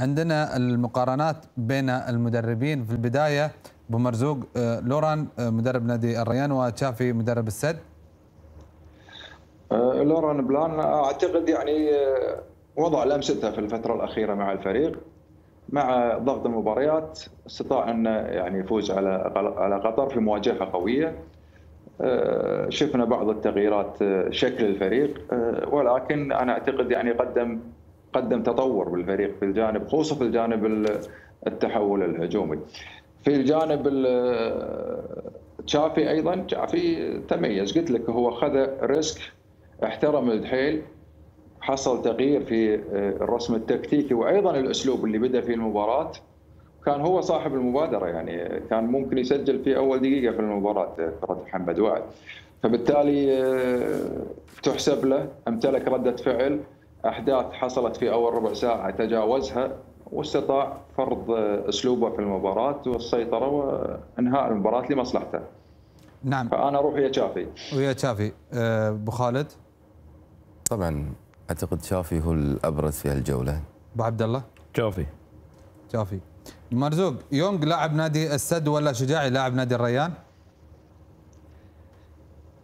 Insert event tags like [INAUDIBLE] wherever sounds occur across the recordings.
عندنا المقارنات بين المدربين في البدايه بمرزوق آه، لوران آه، مدرب نادي الريان وتشافي مدرب السد آه، لوران بلان اعتقد يعني وضع لمسته في الفتره الاخيره مع الفريق مع ضغط المباريات استطاع ان يعني يفوز على على قطر في مواجهه قويه شفنا بعض التغييرات شكل الفريق ولكن انا اعتقد يعني قدم قدم تطور بالفريق في الجانب خصوصا في الجانب التحول الهجومي في الجانب تشافي ايضا تشافي تميز قلت لك هو خذ ريسك احترم الحيل حصل تغيير في آه، الرسم التكتيكي وايضا الاسلوب اللي بدا فيه المباراه كان هو صاحب المبادره يعني كان ممكن يسجل في اول دقيقه في المباراه آه، كره محمد وعد فبالتالي آه، تحسب له امتلك رده فعل احداث حصلت في اول ربع ساعه تجاوزها واستطاع فرض اسلوبه في المباراه والسيطره وانهاء المباراه لمصلحته. نعم. فانا اروح ويا شافي. ويا شافي آه، ابو خالد. طبعا اعتقد شافي هو الابرز في هالجوله. ابو عبد الله. شافي. شافي. مرزوق يونغ لاعب نادي السد ولا شجاعي لاعب نادي الريان؟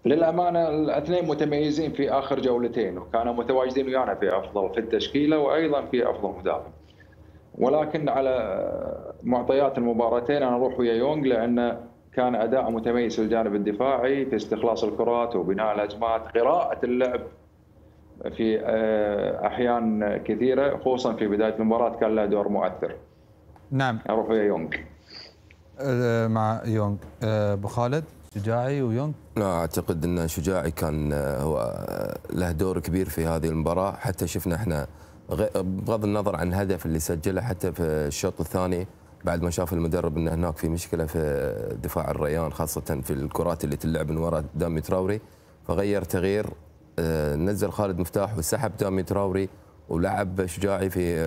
للامانه الاثنين متميزين في اخر جولتين وكانوا متواجدين ويانا في افضل في التشكيله وايضا في افضل مدافع. ولكن على معطيات المباراتين انا اروح ويا يونغ لانه كان اداء متميز في الجانب الدفاعي في استخلاص الكرات وبناء الهجمات قراءه اللعب في آه، احيان كثيره خصوصا في بدايه المباراه كان له دور مؤثر. نعم. اروح ويا يونغ. آه، مع يونغ آه، ابو خالد. شجاعي ويونغ؟ لا اعتقد ان شجاعي كان آه، هو آه، له دور كبير في هذه المباراه حتى شفنا احنا بغض النظر عن الهدف اللي سجله حتى في الشوط الثاني بعد ما شاف المدرب ان هناك في مشكله في دفاع الريان خاصه في الكرات اللي تلعب من وراء دامي تراوري فغير تغيير آه، نزل خالد مفتاح وسحب دامي تراوري ولعب شجاعي في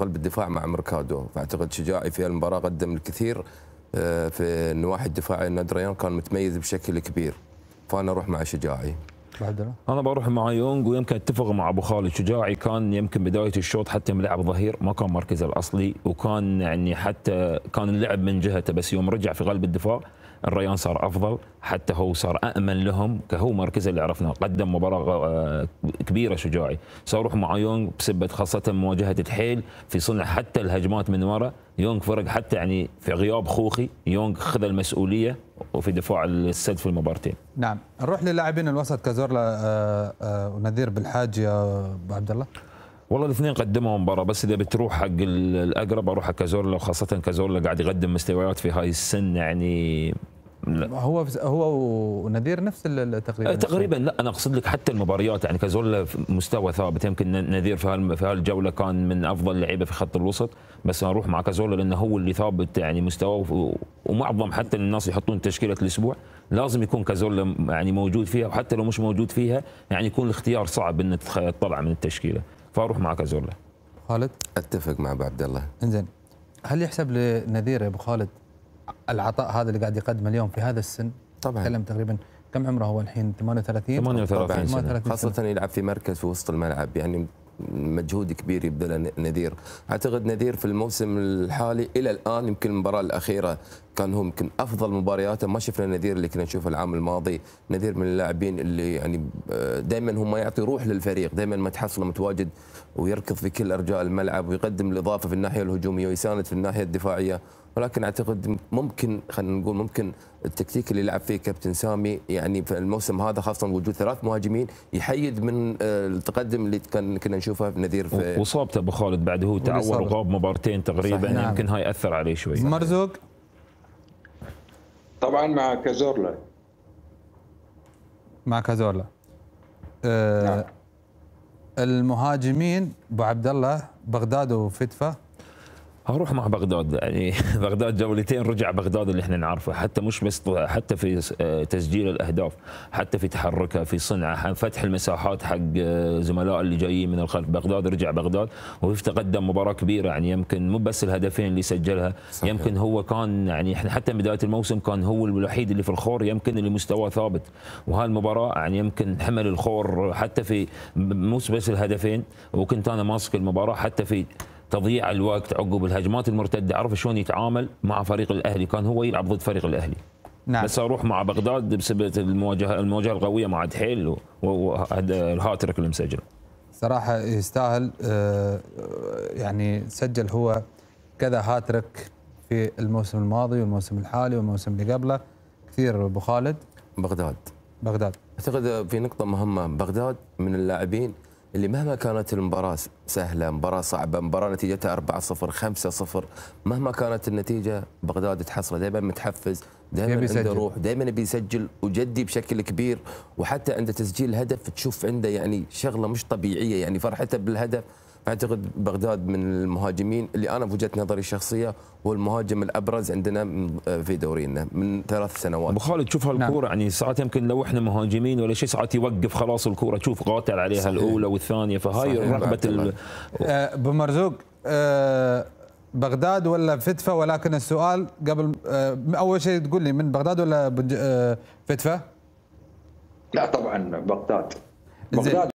قلب الدفاع مع مركادو فاعتقد شجاعي في المباراه قدم الكثير آه، في النواحي الدفاعيه النادريان كان متميز بشكل كبير فانا اروح مع شجاعي انا بروح مع يونغ ويمكن اتفق مع ابو خالد شجاعي كان يمكن بدايه الشوط حتى ملعب ظهير ما كان مركزه الاصلي وكان يعني حتى كان اللعب من جهته بس يوم رجع في قلب الدفاع الريان صار افضل حتى هو صار امن لهم كهو مركز اللي عرفناه قدم مباراه آه، كبيره شجاعي صاروح مع يونغ بسبه خاصه مواجهه الحيل في صنع حتى الهجمات من وراء يونغ فرق حتى يعني في غياب خوخي يونغ خذ المسؤوليه وفي دفاع السد في المبارتين نعم نروح للاعبين الوسط كازورلا آه، آه، ونذير بالحاج يا ابو عبد الله والله الاثنين قدموا مباراه بس اذا بتروح حق الاقرب اروح حق كازورلا وخاصه كازورلا قاعد يقدم مستويات في هاي السن يعني لا. هو هو ونذير نفس تقريبا أه، تقريبا لا انا اقصد لك حتى المباريات يعني كازولا مستوى ثابت يمكن نذير في هالجوله كان من افضل لعيبه في خط الوسط بس اروح مع كازولا لانه هو اللي ثابت يعني مستواه ومعظم حتى الناس يحطون تشكيله الاسبوع لازم يكون كازولا يعني موجود فيها وحتى لو مش موجود فيها يعني يكون الاختيار صعب انك تطلع من التشكيله فاروح مع كازولا خالد اتفق مع ابو عبد الله انزين هل يحسب لنذير يا ابو خالد العطاء هذا اللي قاعد يقدمه اليوم في هذا السن طبعا تكلم تقريبا كم عمره هو الحين 38 38 سنة. خاصة يلعب في مركز في وسط الملعب يعني مجهود كبير يبذله نذير اعتقد نذير في الموسم الحالي الى الان يمكن المباراه الاخيره كان هو يمكن افضل مبارياته ما شفنا نذير اللي كنا نشوفه العام الماضي نذير من اللاعبين اللي يعني آه، دائما هو ما يعطي روح للفريق دائما ما تحصله متواجد ويركض في كل ارجاء الملعب ويقدم الاضافه في الناحيه الهجوميه ويساند في الناحيه الدفاعيه ولكن اعتقد ممكن خلينا نقول ممكن التكتيك اللي لعب فيه كابتن سامي يعني في الموسم هذا خاصه وجود ثلاث مهاجمين يحيد من آه، التقدم اللي كان كنا نشوفه في نذير في وصابته ابو خالد بعد هو تعور وغاب مبارتين تقريبا نعم. يمكن هاي اثر عليه شوي مرزوق طبعا مع كازورلا مع كازورلا أه نعم. المهاجمين ابو عبد الله بغداد وفتفه اروح مع بغداد يعني [LAUGHS] بغداد جولتين رجع بغداد اللي احنا نعرفه حتى مش بس حتى في آه، تسجيل الاهداف حتى في تحركه في صنعه فتح المساحات حق آه، زملاء اللي جايين من الخلف بغداد رجع بغداد وهو تقدم مباراه كبيره يعني يمكن مو بس الهدفين اللي سجلها صحيح. يمكن هو كان يعني احنا حتى بدايه الموسم كان هو الوحيد اللي في الخور يمكن اللي مستواه ثابت وهالمباراه يعني يمكن حمل الخور حتى في مو بس الهدفين وكنت انا ماسك المباراه حتى في تضييع الوقت عقب الهجمات المرتده عرف شلون يتعامل مع فريق الاهلي كان هو يلعب ضد فريق الاهلي نعم. بس اروح مع بغداد بسبب المواجهه المواجهه القويه مع دحيل وهذا الهاتريك اللي مسجل صراحه يستاهل آه، يعني سجل هو كذا هاتريك في الموسم الماضي والموسم الحالي والموسم اللي قبله كثير ابو خالد بغداد بغداد اعتقد في نقطه مهمه بغداد من اللاعبين اللي مهما كانت المباراة سهلة مباراة صعبة مباراة نتيجتها 4-0 5-0 مهما كانت النتيجة بغداد تحصله دائما متحفز دائما عنده روح دائما بيسجل وجدي بشكل كبير وحتى عند تسجيل الهدف تشوف عنده يعني شغلة مش طبيعية يعني فرحته بالهدف اعتقد بغداد من المهاجمين اللي انا بوجهه نظري الشخصيه هو المهاجم الابرز عندنا آه، في دورينا من ثلاث سنوات ابو خالد شوف نعم. هالكوره نعم. يعني ساعات يمكن لو احنا مهاجمين ولا شيء ساعات يوقف خلاص الكوره تشوف قاتل عليها صحيح. الاولى والثانيه فهاي رغبه ال... آه، ابو مرزوق أه بغداد ولا فتفه ولكن السؤال قبل أه اول شيء تقول لي من بغداد ولا أه فتفه؟ لا طبعا بغداد بغداد